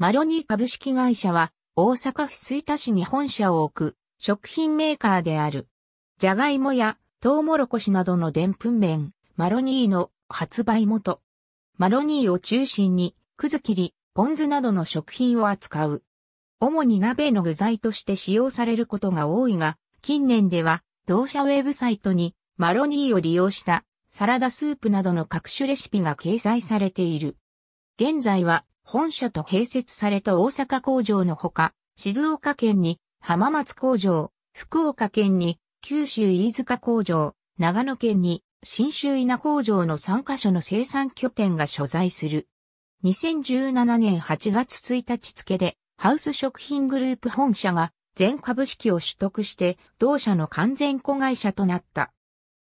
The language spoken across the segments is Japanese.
マロニー株式会社は、大阪府吹田市に本社を置く、食品メーカーである。じゃがいもや、トウモロコシなどのでんぷん麺、マロニーの発売元。マロニーを中心に、くず切り、ポン酢などの食品を扱う。主に鍋の具材として使用されることが多いが、近年では、同社ウェブサイトに、マロニーを利用した、サラダスープなどの各種レシピが掲載されている。現在は、本社と併設された大阪工場のほか、静岡県に浜松工場、福岡県に九州飯塚工場、長野県に新州稲工場の3カ所の生産拠点が所在する。2017年8月1日付で、ハウス食品グループ本社が全株式を取得して同社の完全子会社となった。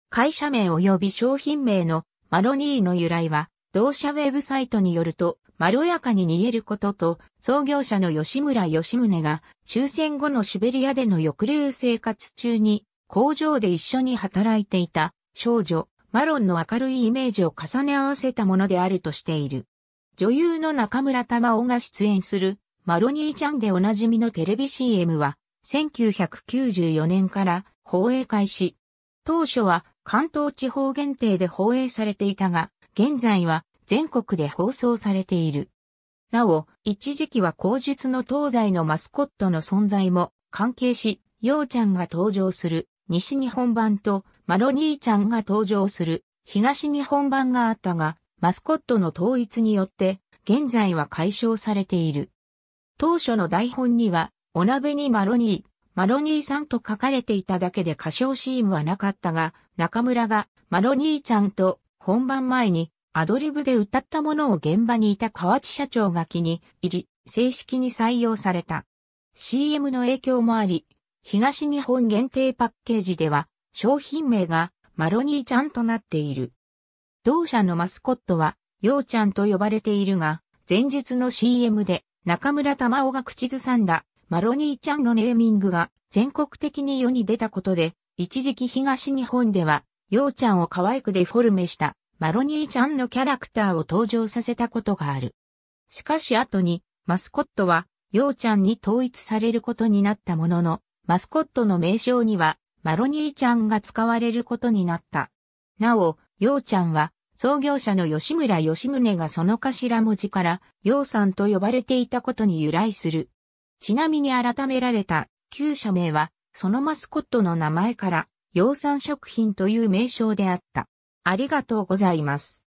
会社名及び商品名のマロニーの由来は同社ウェブサイトによると、まろやかに逃げることと、創業者の吉村吉宗が、終戦後のシベリアでの抑留生活中に、工場で一緒に働いていた、少女、マロンの明るいイメージを重ね合わせたものであるとしている。女優の中村玉緒が出演する、マロニーちゃんでおなじみのテレビ CM は、1994年から放映開始。当初は関東地方限定で放映されていたが、現在は全国で放送されている。なお、一時期は口述の東西のマスコットの存在も関係し、ようちゃんが登場する西日本版とマロニーちゃんが登場する東日本版があったが、マスコットの統一によって現在は解消されている。当初の台本には、お鍋にマロニー、マロニーさんと書かれていただけで歌唱シーンはなかったが、中村がマロニーちゃんと本番前にアドリブで歌ったものを現場にいた河内社長が気に入り、正式に採用された。CM の影響もあり、東日本限定パッケージでは商品名がマロニーちゃんとなっている。同社のマスコットは、ようちゃんと呼ばれているが、前日の CM で中村玉緒が口ずさんだマロニーちゃんのネーミングが全国的に世に出たことで、一時期東日本ではようちゃんを可愛くデフォルメしたマロニーちゃんのキャラクターを登場させたことがある。しかし後にマスコットはようちゃんに統一されることになったものの、マスコットの名称にはマロニーちゃんが使われることになった。なお、ようちゃんは創業者の吉村吉宗がその頭文字から、ようさんと呼ばれていたことに由来する。ちなみに改められた旧社名は、そのマスコットの名前から、養蚕食品という名称であった。ありがとうございます。